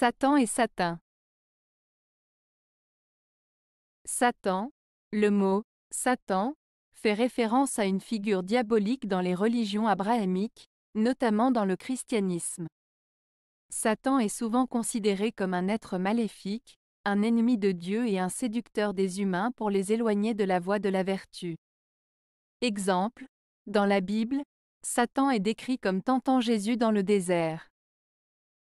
Satan et Satan. Satan, le mot Satan, fait référence à une figure diabolique dans les religions abrahamiques, notamment dans le christianisme. Satan est souvent considéré comme un être maléfique, un ennemi de Dieu et un séducteur des humains pour les éloigner de la voie de la vertu. Exemple, dans la Bible, Satan est décrit comme tentant Jésus dans le désert.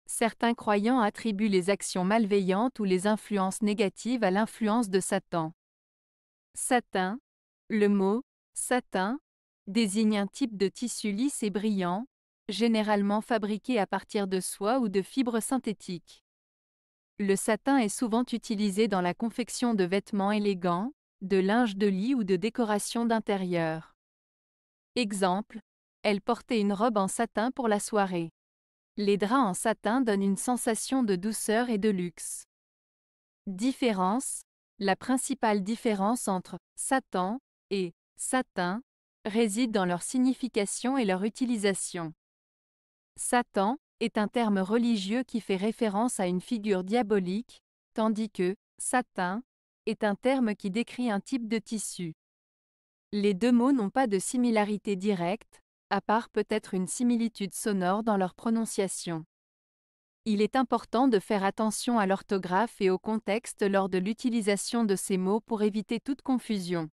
Certains croyants attribuent les actions malveillantes ou les influences négatives à l'influence de Satan. Satin. Le mot satin désigne un type de tissu lisse et brillant, généralement fabriqué à partir de soie ou de fibres synthétiques. Le satin est souvent utilisé dans la confection de vêtements élégants, de linge de lit ou de décoration d'intérieur. Exemple, elle portait une robe en satin pour la soirée. Les draps en satin donnent une sensation de douceur et de luxe. Différence La principale différence entre Satan et satin réside dans leur signification et leur utilisation. Satan est un terme religieux qui fait référence à une figure diabolique, tandis que satin est un terme qui décrit un type de tissu. Les deux mots n'ont pas de similarité directe, à part peut-être une similitude sonore dans leur prononciation. Il est important de faire attention à l'orthographe et au contexte lors de l'utilisation de ces mots pour éviter toute confusion.